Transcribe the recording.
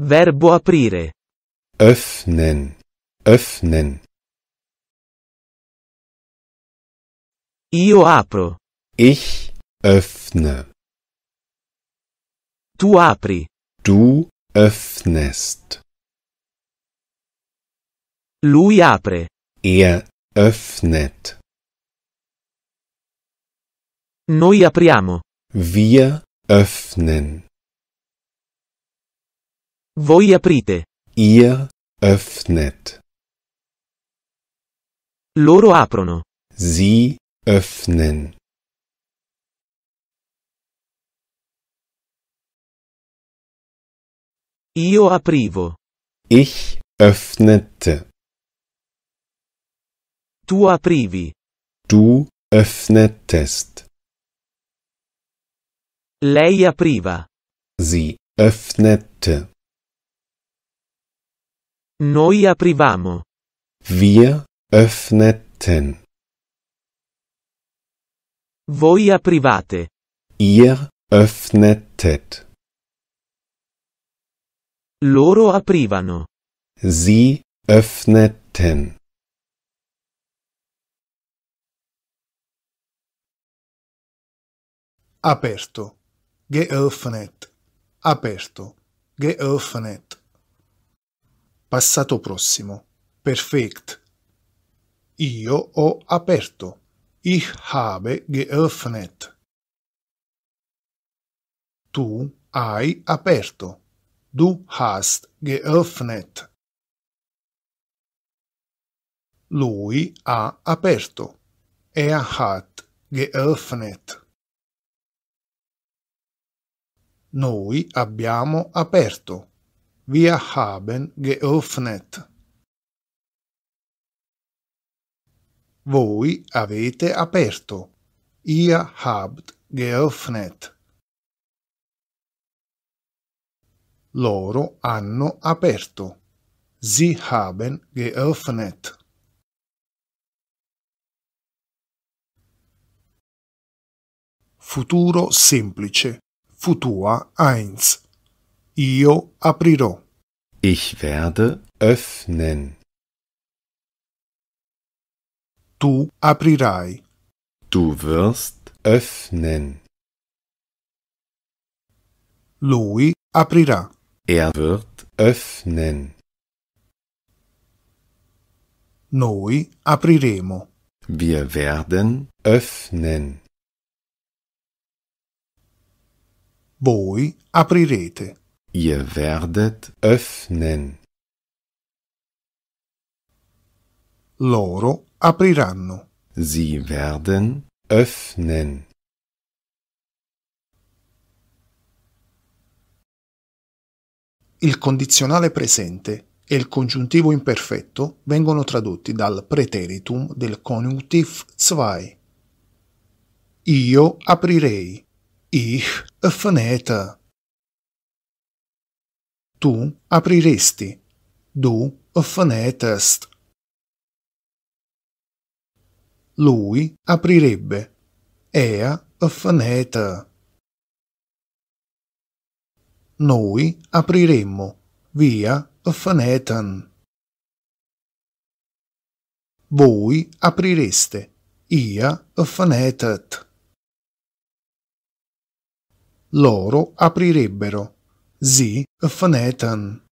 Verbo aprire. Öffnen. Öffnen. Io apro. Ich öffne. Tu apri. Du öffnest. Lui apre. Er öffnet. Noi apriamo. Wir öffnen. Voi aprite. Ihr öffnet. Loro aprono. Sie öffnen. Io aprivo. Ich öffnete. Tu aprivi. Du öffnetest. Lei apriva. Sie öffnete. Noi aprivamo. Wir öffneten. Voi aprivate. Ihr öffnetet. Loro aprivano. Sie öffneten. Aperto. Geöffnet. Aperto. Geöffnet passato prossimo, perfect. Io ho aperto. Ich habe geöffnet. Tu hai aperto. Du hast geöffnet. Lui ha aperto. Er hat geöffnet. Noi abbiamo aperto. Wir haben geöffnet. Voi avete aperto. Ihr habt geöffnet. Loro hanno aperto. Sie haben geöffnet. Futuro semplice. Futua 1. Io e aprirò. Ich werde öffnen. Tu aprirai. Du wirst öffnen. Lui aprirà. Er wird öffnen. Noi apriremo. Wir werden öffnen. Voi aprirete. Ihr werdet öffnen. Loro apriranno. Sie werden öffnen. Il condizionale presente e il congiuntivo imperfetto vengono tradotti dal preteritum del conjunctiv 2. Io aprirei. Ich öffnete. Tu apriresti. Du öffnetest. Lui aprirebbe. Ea öffnete. Noi apriremmo. Via öffneten. Voi aprireste. Ia öffnetet. Loro aprirebbero. sie von Eltern.